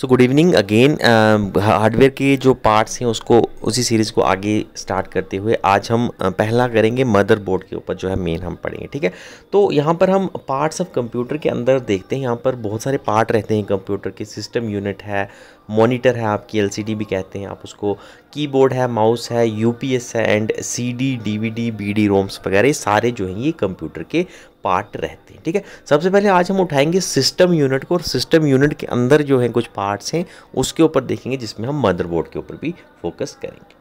सो good evening again hardware के जो parts हैं उसको उसी सीरीज़ को आगे स्टार्ट करते हुए आज हम पहला करेंगे मदरबोर्ड के ऊपर जो है मेन हम पढ़ेंगे ठीक है तो यहाँ पर हम पार्ट्स ऑफ कंप्यूटर के अंदर देखते हैं यहाँ पर बहुत सारे पार्ट रहते हैं कंप्यूटर के सिस्टम यूनिट है मॉनिटर है आपकी एलसीडी भी कहते हैं आप उसको कीबोर्ड है माउस है यूपीएस है and CD DVD BD ROMs वगैरह सारे जो हैं ये कंप्यूटर के पार्ट रहते हैं ठीक है सबसे पहले आज हम उठाएंगे सिस्टम यूनिट को और सिस्टम यूनिट के अंदर जो है कुछ पार्ट्स हैं उसके ऊपर देखेंगे जिसमें हम मदरबोर्ड के ऊपर भी फोकस करेंगे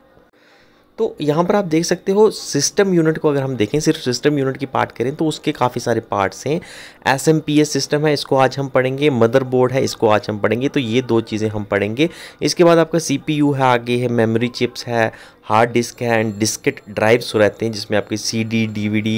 तो यहाँ पर आप देख सकते हो सिस्टम यूनिट को अगर हम देखें सिर्फ सिस्टम यूनिट की पार्ट करें तो उसके काफ़ी सारे पार्ट्स हैं S M P S system है इसको आज हम पढ़ेंगे मदरबोर्ड है इसको आज हम पढ़ेंगे तो ये दो चीज़ें हम पढ़ेंगे इसके बाद आपका सी पी यू है आगे है मेमोरी चिप्स है हार्ड डिस्क है एंड डिस्कट ड्राइव्स रहते हैं जिसमें आपकी C D D V D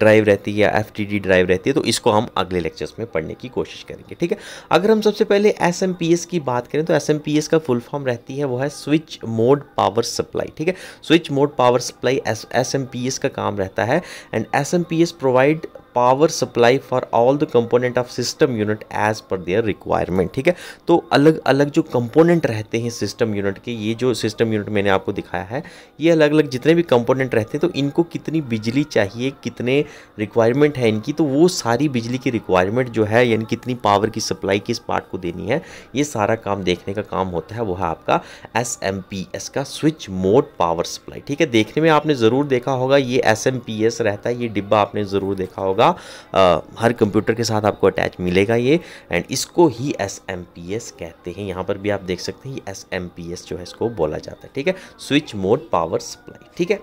drive रहती है या एफ डी ड्राइव रहती है तो इसको हम अगले लेक्चर्स में पढ़ने की कोशिश करेंगे ठीक है अगर हम सबसे पहले एस एम पी एस की बात करें तो एस एम पी एस का फुल फॉर्म रहती है वो है स्विच मोड पावर सप्लाई ठीक है switch mode power supply S M P S का काम रहता है and S M P S provide power supply for all the component of system unit as per their requirement ठीक है तो अलग अलग जो कंपोनेंट रहते हैं सिस्टम यूनिट के ये जो सिस्टम यूनिट मैंने आपको दिखाया है ये अलग अलग जितने भी कंपोनेंट रहते हैं तो इनको कितनी बिजली चाहिए कितने रिक्वायरमेंट है इनकी तो वो सारी बिजली की रिक्वायरमेंट जो है यानी कितनी पावर की सप्लाई किस पार्ट को देनी है ये सारा काम देखने का काम होता है वो है आपका एस एम पी एस का स्विच मोड पावर सप्लाई ठीक है देखने में आपने ज़रूर देखा होगा ये एस एम पी एस रहता है ये डिब्बा आपने ज़रूर देखा होगा होगा आ, हर कंप्यूटर के साथ आपको अटैच मिलेगा ये एंड इसको ही एस कहते हैं यहाँ पर भी आप देख सकते हैं एस जो है इसको बोला जाता है ठीक है स्विच मोड पावर सप्लाई ठीक है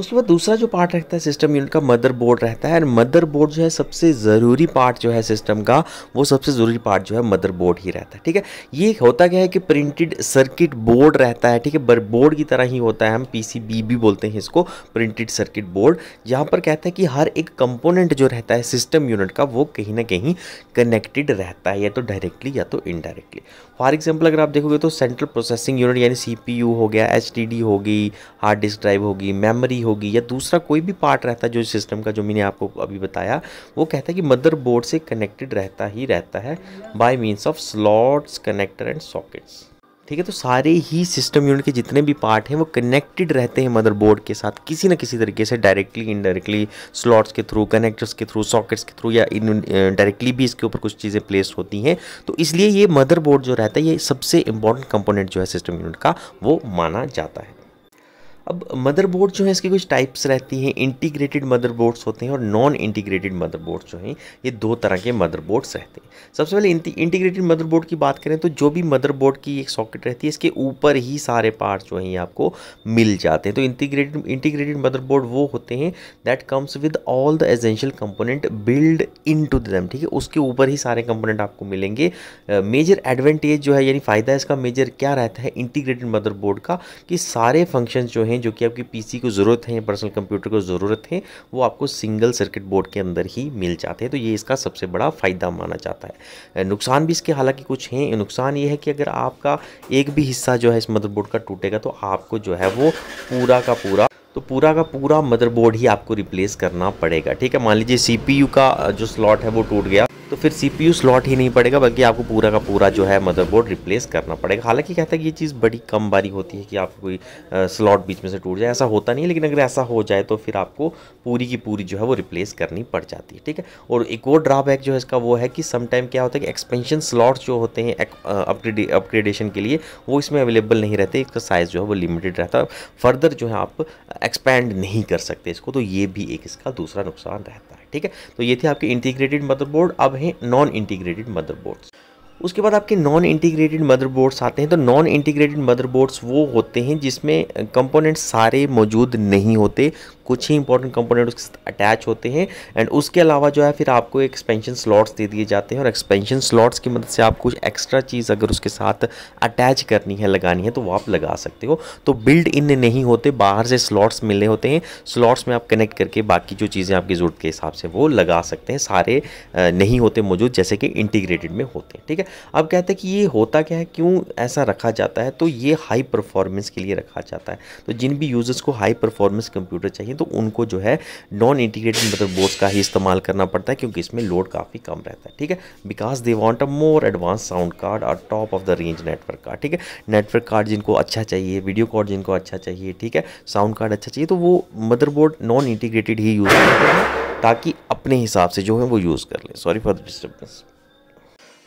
उसके बाद दूसरा जो पार्ट रहता है सिस्टम यूनिट का मदर बोर्ड रहता है एंड मदर बोर्ड जो है सबसे ज़रूरी पार्ट जो है सिस्टम का वो सबसे ज़रूरी पार्ट जो है मदर बोर्ड ही रहता है ठीक है ये होता क्या है कि प्रिंटेड सर्किट बोर्ड रहता है ठीक है बोर्ड की तरह ही होता है हम पी भी बोलते हैं इसको प्रिंटेड सर्किट बोर्ड जहाँ पर कहते हैं कि हर एक कंपोनेंट जो रहता है सिस्टम यूनिट का वो कहीं ना कहीं कनेक्टेड रहता है या तो डायरेक्टली या तो इनडायरेक्टली फॉर एग्जाम्पल अगर आप देखोगे तो सेंट्रल प्रोसेसिंग यूनिट यानी सी हो गया एच हो गई हार्ड डिस्क ड्राइव होगी मेमोरी होगी या दूसरा कोई भी पार्ट रहता है जो सिस्टम का जो मैंने आपको अभी बताया वो कहता है कि मदरबोर्ड से कनेक्टेड रहता ही रहता है by means of slots connector and sockets ठीक है तो सारे ही सिस्टम यूनिट के जितने भी पार्ट हैं वो कनेक्टेड रहते हैं मदरबोर्ड के साथ किसी ना किसी तरीके से डायरेक्टली इनडायरेक्टली स्लॉट्स के थ्रू कनेक्टर्स के थ्रू सॉकेट्स के थ्रू या इन डायरेक्टली भी इसके ऊपर कुछ चीज़ें प्लेस होती हैं तो इसलिए ये मदरबोर्ड जो रहता है ये सबसे इंपॉर्टेंट कंपोनेंट जो है सिस्टम यूनिट का वो माना जाता है अब मदरबोर्ड जो है इसके कुछ टाइप्स रहती हैं इंटीग्रेटेड मदरबोर्ड्स होते हैं और नॉन इंटीग्रेटेड मदरबोर्ड्स जो हैं ये दो तरह के मदरबोर्ड्स रहते हैं सबसे पहले इंटीग्रेटेड मदरबोर्ड की बात करें तो जो भी मदरबोर्ड की एक सॉकेट रहती है इसके ऊपर ही सारे पार्ट जो हैं आपको मिल जाते हैं तो इंटीग्रेटेड इंटीग्रेटेड मदरबोर्ड वो होते हैं that comes with all the essential component build in to them ठीक है उसके ऊपर ही सारे कंपोनेंट आपको मिलेंगे मेजर एडवांटेज जो है यानी फ़ायदा इसका मेजर क्या रहता है इंटीग्रेटेड मदरबोर्ड का कि सारे फंक्शन जो हैं हैं जो कि आपकी पीसी को ज़रूरत है या पर्सनल कंप्यूटर को ज़रूरत है वो आपको सिंगल सर्किट बोर्ड के अंदर ही मिल जाते हैं तो ये इसका सबसे बड़ा फ़ायदा माना जाता है नुकसान भी इसके हालांकि कुछ हैं नुकसान ये है कि अगर आपका एक भी हिस्सा जो है इस मदरबोर्ड का टूटेगा तो आपको जो है वो पूरा का पूरा तो पूरा का पूरा मदरबोर्ड ही आपको रिप्लेस करना पड़ेगा ठीक है मान लीजिए सीपीयू का जो स्लॉट है वो टूट गया तो फिर यू स्लॉट ही नहीं पड़ेगा बल्कि आपको पूरा का पूरा जो है मदरबोर्ड रिप्लेस करना पड़ेगा हालांकि कहता है कि ये चीज़ बड़ी कम बारी होती है कि आपको कोई स्लॉट बीच में से टूट जाए ऐसा होता नहीं है लेकिन अगर ऐसा हो जाए तो फिर आपको पूरी की पूरी जो है वो रिप्लेस करनी पड़ जाती है ठीक है और एक और ड्रॉबैक जो है इसका वो है कि समटाइम क्या होता है कि एक्सपेंशन स्लॉट्स जो होते हैं अपग्रेडेशन के लिए वो इसमें अवेलेबल नहीं रहते इसका साइज़ तो जो है वो लिमिटेड रहता है फर्दर जो है आप एक्सपैंड नहीं कर सकते इसको तो ये भी एक इसका दूसरा नुकसान रहता है ठीक है तो ये थे आपके इंटीग्रेटेड मदरबोर्ड अब हैं नॉन इंटीग्रेटेड मदरबोर्ड्स उसके बाद आपके नॉन इंटीग्रेटेड मदरबोर्ड्स आते हैं तो नॉन इंटीग्रेटेड मदरबोर्ड्स वो होते हैं जिसमें कंपोनेंट्स सारे मौजूद नहीं होते कुछ ही इंपॉर्टेंट कंपोनेंट उसके साथ अटैच होते हैं एंड उसके अलावा जो है फिर आपको एक्सपेंशन स्लॉट्स दे दिए जाते हैं और एक्सपेंशन स्लॉट्स की मदद से आप कुछ एक्स्ट्रा चीज़ अगर उसके साथ अटैच करनी है लगानी है तो वो आप लगा सकते हो तो बिल्ड इन नहीं होते बाहर से स्लॉट्स मिले होते हैं स्लॉट्स में आप कनेक्ट करके बाकी जो चीज़ें आपकी ज़रूरत के हिसाब से वो लगा सकते हैं सारे नहीं होते मौजूद जैसे कि इंटीग्रेटेड में होते हैं ठीक है अब कहते हैं कि ये होता क्या है क्यों ऐसा रखा जाता है तो ये हाई परफॉर्मेंस के लिए रखा जाता है तो जिन भी यूज़र्स को हाई परफॉर्मेंस कंप्यूटर चाहिए हैं तो उनको जो है नॉन इंटीग्रेटेड मदर बोर्ड्स का ही इस्तेमाल करना पड़ता है क्योंकि इसमें लोड काफ़ी कम रहता है ठीक है because they want a more advance sound card और top of the range network card ठीक है नेटवर्क कार्ड जिनको अच्छा चाहिए वीडियो कार्ड जिनको अच्छा चाहिए ठीक है साउंड कार्ड अच्छा चाहिए तो वो मदरबोर्ड नॉन इंटीग्रेटेड ही यूज़ करते हैं ताकि अपने हिसाब से जो है वो यूज़ कर लें सॉरी फॉर द डिस्टर्बेंस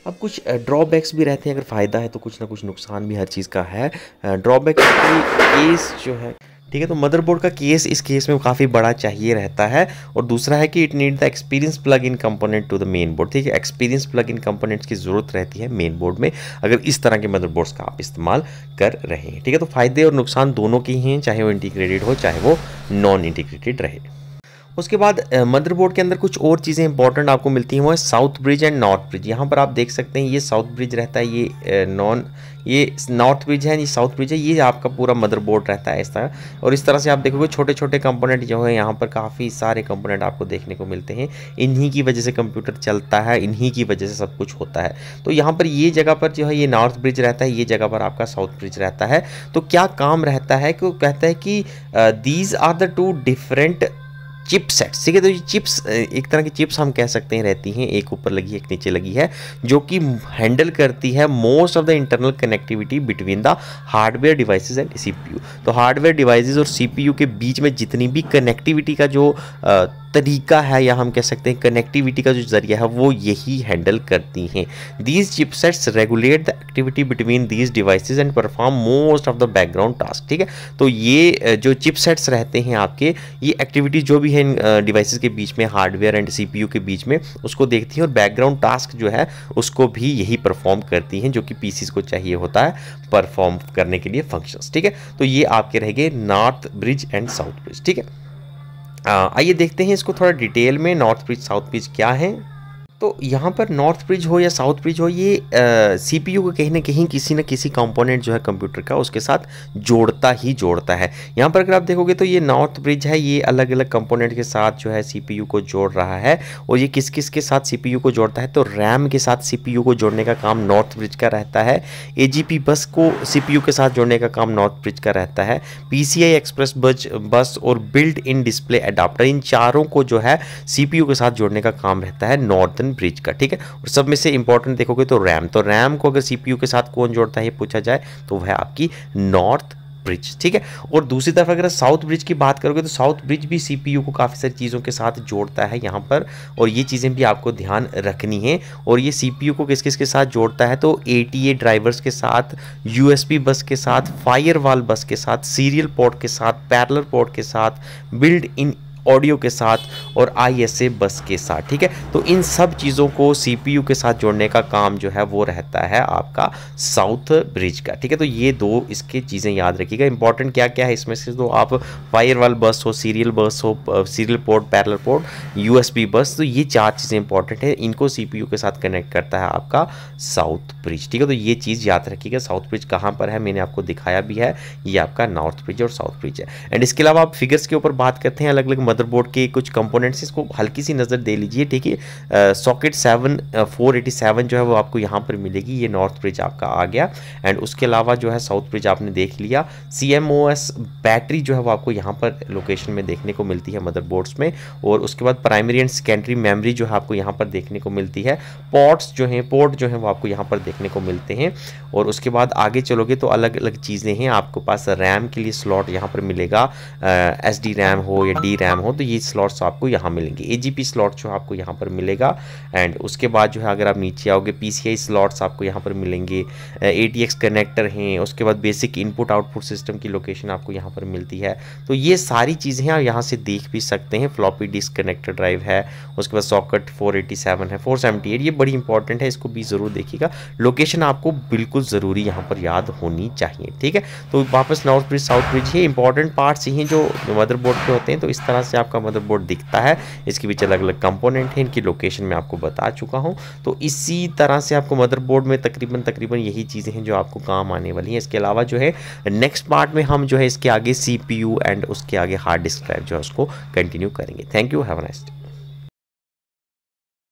अब कुछ ड्रॉबैक्स भी रहते हैं अगर फ़ायदा है तो कुछ ना कुछ नुकसान भी हर चीज़ का है ड्रॉबैक्स केस जो है ठीक है तो मदरबोर्ड का केस इस केस में काफ़ी बड़ा चाहिए रहता है और दूसरा है कि it need the experience plug in component to the main board ठीक है एक्सपीरियंस प्लग इन कंपोनेंट्स की ज़रूरत रहती है मेन बोर्ड में अगर इस तरह के मदरबोर्ड्स का आप इस्तेमाल कर रहे हैं ठीक है तो फ़ायदे और नुकसान दोनों के ही हैं चाहे वो इंटीग्रेटेड हो चाहे वो नॉन इंटीग्रेटेड रहे उसके बाद मदरबोर्ड के अंदर कुछ और चीज़ें इंपॉर्टेंट आपको मिलती हैं वो है south bridge and north bridge यहाँ पर आप देख सकते हैं ये साउथ ब्रिज रहता है ये नॉन ये नॉर्थ ब्रिज है ये साउथ ब्रिज है ये आपका पूरा मदरबोर्ड रहता है इस तरह और इस तरह से आप देखोगे छोटे छोटे कंपोनेंट जो है यहाँ पर काफ़ी सारे कंपोनेंट आपको देखने को मिलते हैं इन्हीं की वजह से कंप्यूटर चलता है इन्हीं की वजह से सब कुछ होता है तो यहाँ पर ये जगह पर जो है ये नॉर्थ ब्रिज रहता है ये जगह पर आपका साउथ ब्रिज रहता है तो क्या काम रहता है कि कहता है कि these are the two different chips है ठीक है तो ये चिप्स एक तरह की चिप्स हम कह सकते हैं रहती हैं एक ऊपर लगी है एक नीचे लगी है जो कि हैंडल करती है most of the internal connectivity between the hardware devices and CPU तो हार्डवेयर डिवाइसेस और सीपीयू के बीच में जितनी भी कनेक्टिविटी का जो आ, तरीका है या हम कह सकते हैं कनेक्टिविटी का जो जरिया है वो यही हैंडल करती हैं these chipsets regulate the activity between these device and perform most of the background task ठीक है तो ये जो चिपसेट्स रहते हैं आपके ये एक्टिविटी जो भी है इन डिवाइसेस के बीच में हार्डवेयर एंड सी के बीच में उसको देखती हैं और बैकग्राउंड टास्क जो है उसको भी यही परफॉर्म करती हैं जो कि पी को चाहिए होता है परफॉर्म करने के लिए फंक्शंस ठीक है तो ये आपके रह गए north bridge and south bridge ठीक है हाँ, आइए देखते हैं इसको थोड़ा डिटेल में नॉर्थ पिच साउथ पिच क्या है तो यहाँ पर नॉर्थ ब्रिज हो या साउथ ब्रिज हो ये सी पी यू को कहीं ना कहीं किसी न किसी कंपोनेंट जो है कंप्यूटर का उसके साथ जोड़ता ही जोड़ता है यहाँ पर अगर आप देखोगे तो ये नॉर्थ ब्रिज है ये अलग अलग कंपोनेंट के साथ जो है सी पी यू को जोड़ रहा है और ये किस किस के साथ सी पी यू को जोड़ता है तो रैम के साथ सी पी यू को जोड़ने का काम नॉर्थ ब्रिज का रहता है ए जी पी बस को सी पी यू के साथ जोड़ने का काम नॉर्थ ब्रिज का रहता है P C I express bus bus और बिल्ट इन डिस्प्ले अडाप्टर इन चारों को जो है सी पी यू के साथ जोड़ने का काम रहता है नॉर्थ न्यूटन ब्रिज का ठीक है और सब में से इंपॉर्टेंट देखोगे तो रैम तो रैम को अगर सीपीयू के साथ कौन जोड़ता है पूछा जाए तो वह आपकी नॉर्थ ब्रिज ठीक है और दूसरी तरफ अगर साउथ ब्रिज की बात करोगे तो साउथ ब्रिज भी सीपीयू को काफ़ी सारी चीज़ों के साथ जोड़ता है यहाँ पर और ये चीज़ें भी आपको ध्यान रखनी है और ये सीपीयू को किस किस के साथ जोड़ता है तो एटीए ड्राइवर्स के साथ यूएसबी बस के साथ फायरवाल बस के साथ सीरियल पोर्ट के साथ पैरलर पोर्ट के साथ बिल्ड इन ऑडियो के साथ और आई बस के साथ ठीक है तो इन सब चीज़ों को सी के साथ जोड़ने का काम जो है वो रहता है आपका साउथ ब्रिज का ठीक है तो ये दो इसके चीज़ें याद रखिएगा इंपॉर्टेंट क्या क्या है इसमें से तो आप वाल बस हो सीरियल बस हो serial port parallel port B bus तो ये चार चीज़ें इंपॉर्टेंट है इनको सीपीयू के साथ कनेक्ट करता है आपका साउथ ब्रिज ठीक है तो ये चीज़ याद रखिएगा साउथ ब्रिज कहाँ पर है मैंने आपको दिखाया भी है ये आपका नॉर्थ ब्रिज और साउथ ब्रिज है एंड इसके अलावा आप फिगर्स के ऊपर बात करते हैं अलग अलग मदरबोर्ड के कुछ कंपोनेंट कंपोनेंट्स इसको हल्की सी नज़र दे लीजिए ठीक है socket seven four eighty seven जो है वो आपको यहाँ पर मिलेगी ये नॉर्थ ब्रिज आपका आ गया एंड उसके अलावा जो है साउथ ब्रिज आपने देख लिया C M O S battery जो है वो आपको यहाँ पर लोकेशन में देखने को मिलती है मदरबोर्ड्स में और उसके बाद प्राइमरी एंड सेकेंडरी मेमरी जो है आपको यहाँ पर देखने को मिलती है पोर्ट्स जो हैं पोर्ट जो हैं वो आपको यहाँ पर देखने को मिलते हैं और उसके बाद आगे चलोगे तो अलग अलग चीज़ें हैं आपके पास रैम के लिए स्लॉट यहाँ पर मिलेगा एस डी रैम हो या डी रैम हो तो ये स्लॉट्स आपको यहाँ मिलेंगे ए स्लॉट जो आपको यहाँ पर मिलेगा एंड उसके बाद जो है अगर आप नीचे आओगे पी स्लॉट्स आपको यहाँ पर मिलेंगे ए कनेक्टर हैं उसके बाद बेसिक इनपुट आउटपुट सिस्टम की लोकेशन आपको यहाँ पर मिलती है तो ये सारी चीज़ें आप यहाँ से देख भी सकते हैं फ्लॉपी डिस्क कनेक्टर ड्राइव है उसके बाद सॉकेट सेवन है एट ये बड़ी इंपॉर्टेंट है इसको भी ज़रूर देखिएगा लोकेशन आपको बिल्कुल ज़रूरी यहाँ पर याद होनी चाहिए ठीक है तो वापस नॉर्थ ब्रिज साउथ ब्रिज ये इंपॉर्टेंट पार्ट्स ही जो मदरबोर्ड के होते हैं तो इस तरह से आपका मदरबोर्ड दिखता सकता है इसके पीछे अलग अलग कंपोनेंट हैं इनकी लोकेशन मैं आपको बता चुका हूँ तो इसी तरह से आपको मदरबोर्ड में तकरीबन तकरीबन यही चीज़ें हैं जो आपको काम आने वाली हैं इसके अलावा जो है नेक्स्ट पार्ट में हम जो है इसके आगे सी एंड उसके आगे हार्ड डिस्क ड्राइव जो है उसको कंटिन्यू करेंगे थैंक यू हैव नाइस्ट